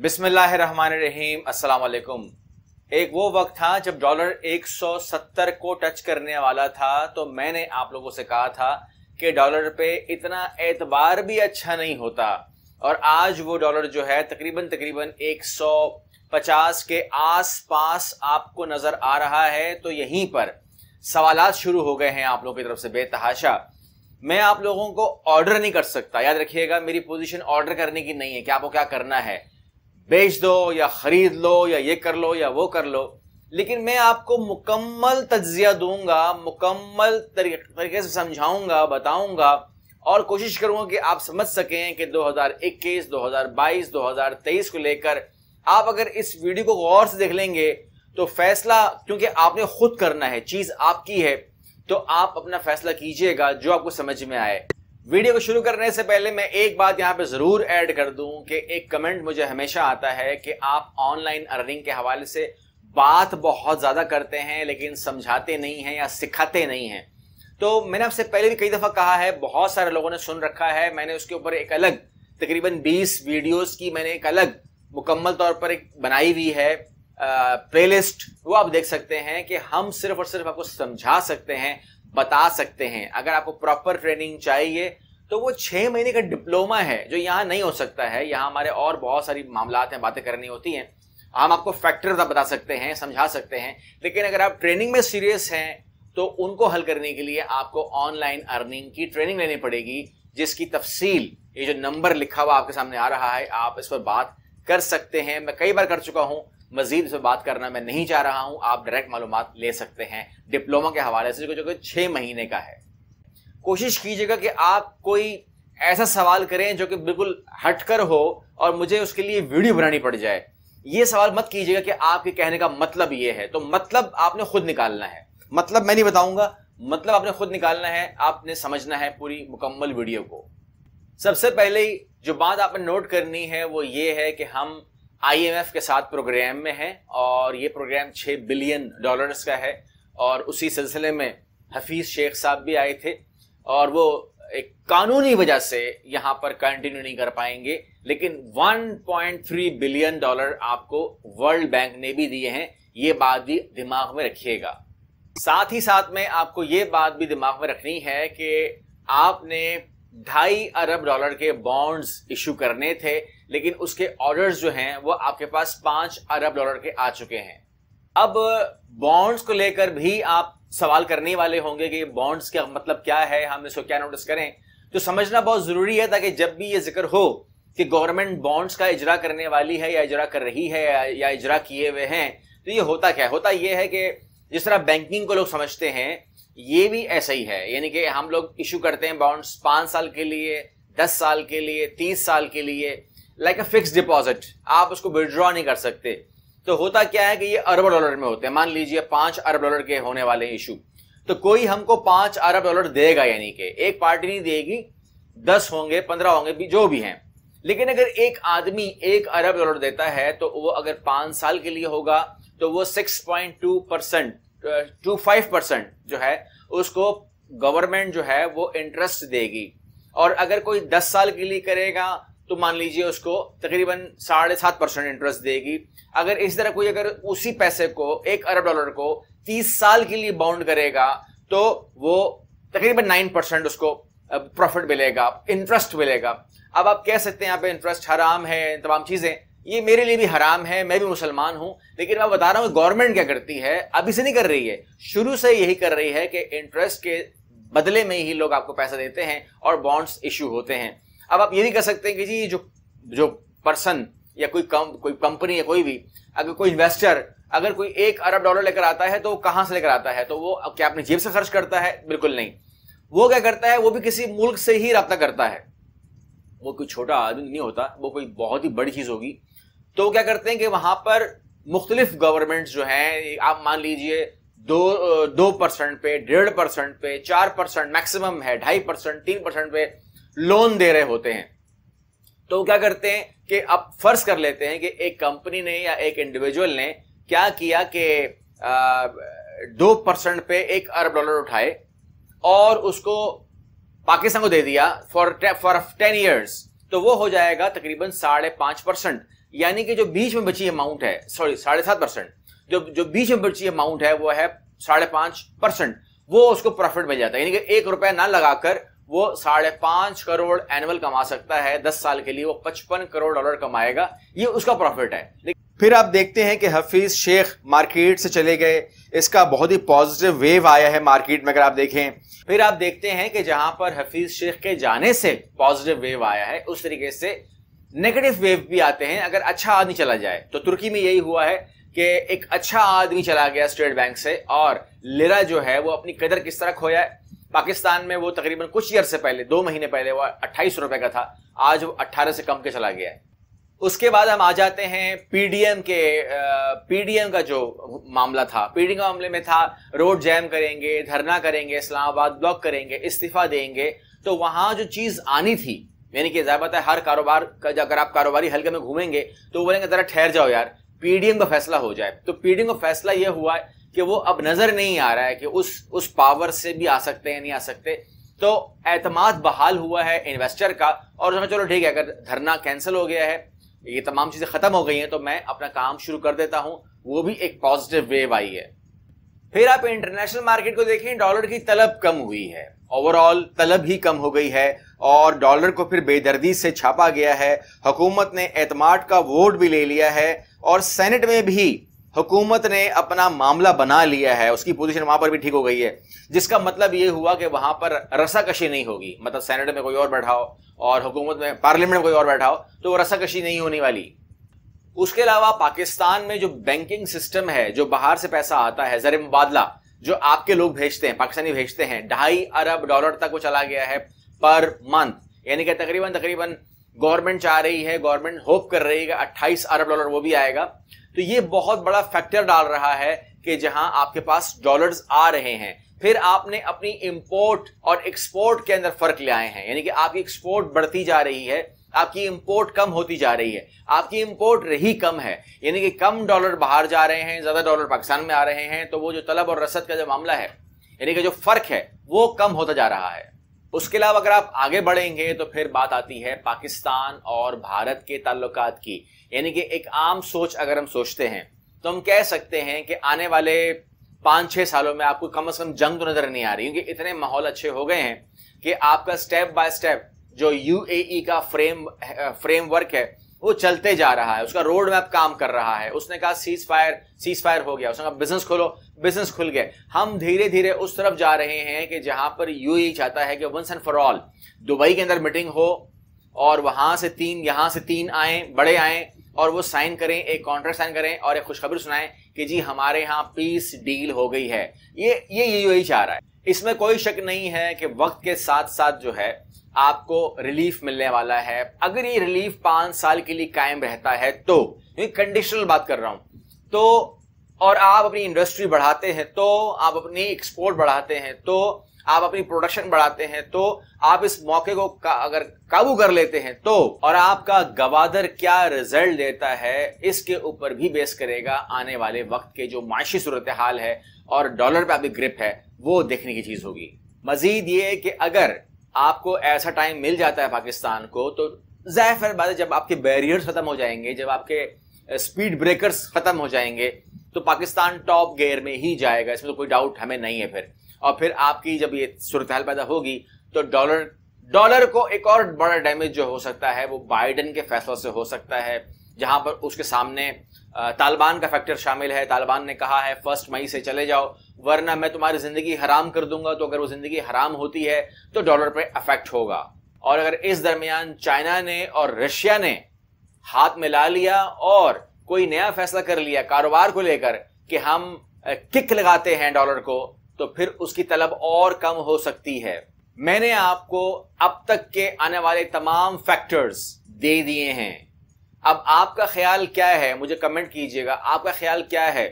बिस्मिल्लाहिर्रहमानिर्रहीम अस्सलाम वालेकुम एक वो वक्त था जब डॉलर 170 को टच करने वाला था तो मैंने आप लोगों से कहा था कि डॉलर पे इतना एतबार भी अच्छा नहीं होता और आज वो डॉलर जो है तकरीबन तकरीबन 150 के आसपास आपको नज़र आ रहा है तो यहीं पर सवालात शुरू हो गए हैं आप लोगों की तरफ से बेतहाशा मैं आप लोगों को ऑर्डर नहीं कर सकता याद रखिएगा मेरी पोजीशन ऑर्डर करने की नहीं है कि आपको क्या करना है बेच दो या ख़रीद लो या ये कर लो या वो कर लो लेकिन मैं आपको मुकम्मल तजिया दूंगा मुकम्मल तरीके से समझाऊंगा बताऊंगा और कोशिश करूंगा कि आप समझ सकें कि 2021, 2022, 2023 को लेकर आप अगर इस वीडियो को गौर से देख लेंगे तो फैसला क्योंकि आपने खुद करना है चीज़ आपकी है तो आप अपना फैसला कीजिएगा जो आपको समझ में आए वीडियो को शुरू करने से पहले मैं एक बात यहाँ पे जरूर ऐड कर दूं कि एक कमेंट मुझे हमेशा आता है कि आप ऑनलाइन अर्निंग के हवाले से बात बहुत ज्यादा करते हैं लेकिन समझाते नहीं हैं या सिखाते नहीं हैं तो मैंने आपसे पहले भी कई दफा कहा है बहुत सारे लोगों ने सुन रखा है मैंने उसके ऊपर एक अलग तकरीबन 20 वीडियोस की मैंने एक अलग मुकम्मल तौर पर एक बनाई हुई है प्लेलिस्ट वो आप देख सकते हैं कि हम सिर्फ और सिर्फ आपको समझा सकते हैं बता सकते हैं अगर आपको प्रॉपर ट्रेनिंग चाहिए तो वो छः महीने का डिप्लोमा है जो यहाँ नहीं हो सकता है यहाँ हमारे और बहुत सारी मामला हैं बातें करनी होती हैं हम आपको फैक्टर बता सकते हैं समझा सकते हैं लेकिन अगर आप ट्रेनिंग में सीरियस हैं तो उनको हल करने के लिए आपको ऑनलाइन अर्निंग की ट्रेनिंग लेनी पड़ेगी जिसकी तफसील ये जो नंबर लिखा हुआ आपके सामने आ रहा है आप इस पर बात कर सकते हैं मैं कई बार कर चुका हूँ मजीद से बात करना मैं नहीं चाह रहा हूँ आप डायरेक्ट मालूम ले सकते हैं डिप्लोमा के हवाले से जो कि छः महीने का है कोशिश कीजिएगा कि आप कोई ऐसा सवाल करें जो कि बिल्कुल हटकर हो और मुझे उसके लिए वीडियो बनानी पड़ जाए ये सवाल मत कीजिएगा कि आपके कहने का मतलब ये है तो मतलब आपने खुद निकालना है मतलब मैं नहीं बताऊंगा मतलब आपने खुद निकालना है आपने समझना है पूरी मुकम्मल वीडियो को सबसे पहले जो बात आपने नोट करनी है वो ये है कि हम आईएमएफ के साथ प्रोग्राम में है और ये प्रोग्राम 6 बिलियन डॉलर्स का है और उसी सिलसिले में हफीज़ शेख साहब भी आए थे और वो एक कानूनी वजह से यहाँ पर कंटिन्यू नहीं कर पाएंगे लेकिन 1.3 बिलियन डॉलर आपको वर्ल्ड बैंक ने भी दिए हैं ये बात भी दिमाग में रखिएगा साथ ही साथ में आपको ये बात भी दिमाग में रखनी है कि आपने ढाई अरब डॉलर के बॉन्ड्स इशू करने थे लेकिन उसके ऑर्डर्स जो हैं वो आपके पास पांच अरब डॉलर के आ चुके हैं अब बॉन्ड्स को लेकर भी आप सवाल करने वाले होंगे कि बॉन्ड्स का मतलब क्या है हम इसको क्या नोटिस करें तो समझना बहुत ज़रूरी है ताकि जब भी ये जिक्र हो कि गवर्नमेंट बॉन्ड्स का इजरा करने वाली है या इजरा कर रही है या इजरा किए हुए हैं तो ये होता क्या है होता ये है कि जिस तरह बैंकिंग को लोग समझते हैं ये भी ऐसा ही है यानी कि हम लोग इशू करते हैं बॉन्ड्स पांच साल के लिए दस साल के लिए तीस साल के लिए लाइक अ फिक्स डिपॉजिट आप उसको विड्रॉ नहीं कर सकते तो होता क्या है कि ये अरब डॉलर में होते हैं मान लीजिए पांच अरब डॉलर के होने वाले इशू तो कोई हमको पांच अरब डॉलर देगा यानी कि एक पार्टी नहीं देगी दस होंगे पंद्रह होंगे भी जो भी हैं लेकिन अगर एक आदमी एक अरब डॉलर देता है तो वो अगर पांच साल के लिए होगा तो वो six point two percent to five percent जो है उसको गवर्नमेंट जो है वो इंटरेस्ट देगी और अगर कोई दस साल के लिए करेगा तो मान लीजिए उसको तकरीबन साढ़े सात परसेंट इंटरेस्ट देगी अगर इस तरह कोई अगर उसी पैसे को एक अरब डॉलर को तीस साल के लिए बाउंड करेगा तो वो तकरीबन नाइन परसेंट उसको प्रॉफिट मिलेगा इंटरेस्ट मिलेगा अब आप कह सकते हैं यहाँ पे इंटरेस्ट हराम है तमाम चीज़ें ये मेरे लिए भी हराम है मैं भी मुसलमान हूं लेकिन मैं बता रहा हूं गवर्नमेंट क्या करती है अभी से नहीं कर रही है शुरू से यही कर रही है कि इंटरेस्ट के बदले में ही लोग आपको पैसा देते हैं और बॉन्ड्स इशू होते हैं अब आप ये नहीं कर सकते कि जी जो जो पर्सन या कोई कम कोई कंपनी या कोई भी अगर कोई इन्वेस्टर अगर कोई एक अरब डॉलर लेकर आता है तो वो कहाँ से लेकर आता है तो वो क्या अपनी जेब से खर्च करता है बिल्कुल नहीं वो क्या करता है वो भी किसी मुल्क से ही रब्ता करता है वो कोई छोटा आदमी नहीं होता वो कोई बहुत ही बड़ी चीज़ होगी तो क्या करते हैं कि वहां पर मुख्तलिफ गवर्नमेंट जो हैं आप मान लीजिए दो दो परसेंट पे डेढ़ परसेंट पे चार परसेंट मैक्सिमम है ढाई परसेंट तीन परसेंट पे लोन दे रहे होते हैं तो क्या करते हैं कि अब फर्ज कर लेते हैं कि एक कंपनी ने या एक इंडिविजुअल ने क्या किया कि दो परसेंट पे एक अरब डॉलर उठाए और उसको पाकिस्तान को दे दिया फॉर फॉर टेन ईयर्स तो वो हो जाएगा तकरीबन साढ़े पांच परसेंट यानी कि जो बीच में बची अमाउंट है सॉरी साढ़े सात परसेंट जो जो बीच में बची अमाउंट है वो है साढ़े पांच परसेंट वो उसको प्रॉफिट मिल जाता है यानी कि एक रुपया ना लगाकर वो साढ़े पांच करोड़ एनुअल कमा सकता है दस साल के लिए वो पचपन करोड़ डॉलर कमाएगा ये उसका प्रॉफिट है फिर आप देखते हैं कि हफीज शेख मार्केट से चले गए इसका बहुत ही पॉजिटिव वेव आया है मार्केट में अगर आप देखें फिर आप देखते हैं कि जहां पर हफीज शेख के जाने से पॉजिटिव वेव आया है उस तरीके से नेगेटिव वेव भी आते हैं अगर अच्छा आदमी चला जाए तो तुर्की में यही हुआ है कि एक अच्छा आदमी चला गया स्टेट बैंक से और लिरा जो है वो अपनी कदर किस तरह खोया है पाकिस्तान में वो तकरीबन कुछ ईयर से पहले दो महीने पहले वह अट्ठाईस रुपए का था आज वो अट्ठारह से कम के चला गया है उसके बाद हम आ जाते हैं पीडीएम के पीडीएम का जो मामला था पीडीएम का मामले में था रोड जैम करेंगे धरना करेंगे इस्लामाबाद ब्लॉक करेंगे इस्तीफा देंगे तो वहां जो चीज आनी थी यानी कि जाबत है हर कारोबार का अगर आप कारोबारी हल्के में घूमेंगे तो वो बोलेंगे जरा ठहर जाओ यार पीडीएम का फैसला हो जाए तो पीडीएम का फैसला यह हुआ है कि वो अब नजर नहीं आ रहा है कि उस उस पावर से भी आ सकते हैं नहीं आ सकते तो एतमाद बहाल हुआ है इन्वेस्टर का और उसमें चलो ठीक है अगर धरना कैंसिल हो गया है ये तमाम चीज़ें ख़त्म हो गई हैं तो मैं अपना काम शुरू कर देता हूँ वो भी एक पॉजिटिव वेव आई है फिर आप इंटरनेशनल मार्केट को देखें डॉलर की तलब कम हुई है ओवरऑल तलब ही कम हो गई है और डॉलर को फिर बेदर्दी से छापा गया है हुकूमत ने एतमाद का वोट भी ले लिया है और सेनेट में भी हुकूमत ने अपना मामला बना लिया है उसकी पोजीशन वहां पर भी ठीक हो गई है जिसका मतलब ये हुआ कि वहां पर रसाकशी नहीं होगी मतलब सेनेट में कोई और बैठाओ और हुकूमत में पार्लियामेंट में कोई और बैठाओ तो वो रसाकशी नहीं होने वाली उसके अलावा पाकिस्तान में जो बैंकिंग सिस्टम है जो बाहर से पैसा आता है जर मुबादला जो आपके लोग भेजते हैं पाकिस्तानी भेजते हैं ढाई अरब डॉलर तक वो चला गया है पर मंथ यानी कि तकरीबन तकरीबन गवर्नमेंट चाह रही है गवर्नमेंट होप कर रही है अट्ठाईस अरब डॉलर वो भी आएगा तो ये बहुत बड़ा फैक्टर डाल रहा है कि जहां आपके पास डॉलर्स आ रहे हैं फिर आपने अपनी इंपोर्ट और एक्सपोर्ट के अंदर फर्क ले आए हैं यानी कि आपकी एक्सपोर्ट बढ़ती जा रही है आपकी इंपोर्ट कम होती जा रही है आपकी इंपोर्ट रही कम है यानी कि कम डॉलर बाहर जा रहे हैं ज़्यादा डॉलर पाकिस्तान में आ रहे हैं तो वो जो तलब और रसद का जो मामला है यानी कि जो फ़र्क है वो कम होता जा रहा है उसके अलावा अगर आप आगे बढ़ेंगे तो फिर बात आती है पाकिस्तान और भारत के ताल्लुक की यानी कि एक आम सोच अगर हम सोचते हैं तो हम कह सकते हैं कि आने वाले पाँच छः सालों में आपको कम से कम जंग तो नज़र नहीं आ रही क्योंकि इतने माहौल अच्छे हो गए हैं कि आपका स्टेप बाय स्टेप जो यू e का फ्रेम फ्रेमवर्क है वो चलते जा रहा है उसका रोड मैप काम कर रहा है उसने कहा सीज फायर सीज फायर हो गया उसने कहा बिजनेस खोलो बिजनेस खुल गए हम धीरे धीरे उस तरफ जा रहे हैं कि जहां पर यू e चाहता है कि once and for all Dubai के अंदर मीटिंग हो और वहां से तीन यहां से तीन आए बड़े आए और वो साइन करें एक कॉन्ट्रैक्ट साइन करें और एक खुशखबरी सुनाएं कि जी हमारे यहाँ पीस डील हो गई है ये ये यही e चाह रहा है इसमें कोई शक नहीं है कि वक्त के साथ साथ जो है आपको रिलीफ मिलने वाला है अगर ये रिलीफ पांच साल के लिए कायम रहता है तो क्योंकि कंडीशनल बात कर रहा हूं तो और आप अपनी इंडस्ट्री बढ़ाते हैं तो आप अपनी एक्सपोर्ट बढ़ाते हैं तो आप अपनी प्रोडक्शन बढ़ाते हैं तो आप इस मौके को का, अगर काबू कर लेते हैं तो और आपका गवादर क्या रिजल्ट देता है इसके ऊपर भी बेस करेगा आने वाले वक्त के जो माशी सूरत हाल है और डॉलर पे अभी ग्रिप है वो देखने की चीज़ होगी मजीद ये कि अगर आपको ऐसा टाइम मिल जाता है पाकिस्तान को तो ज़ाहिर बात है जब आपके बैरियर्स ख़त्म हो जाएंगे जब आपके स्पीड ब्रेकर्स ख़त्म हो जाएंगे तो पाकिस्तान टॉप गेयर में ही जाएगा इसमें तो कोई डाउट हमें नहीं है फिर और फिर आपकी जब ये सूरत हाल पैदा होगी तो डॉलर डॉलर को एक और बड़ा डैमेज जो हो सकता है वो बाइडन के फैसलों से हो सकता है जहां पर उसके सामने तालिबान का फैक्टर शामिल है तालिबान ने कहा है फर्स्ट मई से चले जाओ वरना मैं तुम्हारी ज़िंदगी हराम कर दूंगा तो अगर वो ज़िंदगी हराम होती है तो डॉलर पर अफेक्ट होगा और अगर इस दरमियान चाइना ने और रशिया ने हाथ में ला लिया और कोई नया फैसला कर लिया कारोबार को लेकर कि हम किक लगाते हैं डॉलर को तो फिर उसकी तलब और कम हो सकती है मैंने आपको अब तक के आने वाले तमाम फैक्टर्स दे दिए हैं अब आपका ख्याल क्या है मुझे कमेंट कीजिएगा आपका ख्याल क्या है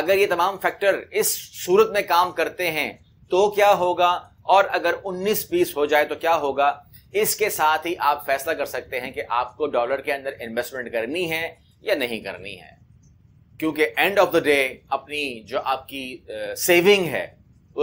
अगर ये तमाम फैक्टर इस सूरत में काम करते हैं तो क्या होगा और अगर 19 बीस हो जाए तो क्या होगा इसके साथ ही आप फैसला कर सकते हैं कि आपको डॉलर के अंदर इन्वेस्टमेंट करनी है या नहीं करनी है क्योंकि एंड ऑफ द डे अपनी जो आपकी सेविंग है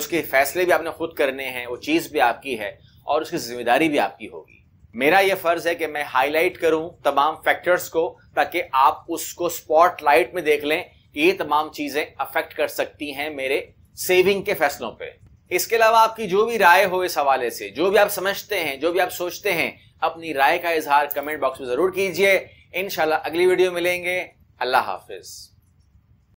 उसके फैसले भी आपने खुद करने हैं वो चीज़ भी आपकी है और उसकी जिम्मेदारी भी आपकी होगी मेरा ये फर्ज है कि मैं हाईलाइट करूं तमाम फैक्टर्स को ताकि आप उसको स्पॉटलाइट में देख लें ये तमाम चीजें अफेक्ट कर सकती हैं मेरे सेविंग के फैसलों पे इसके अलावा आपकी जो भी राय हो इस हवाले से जो भी आप समझते हैं जो भी आप सोचते हैं अपनी राय का इजहार कमेंट बॉक्स में जरूर कीजिए इनशाला अगली वीडियो मिलेंगे अल्लाह हाफिज़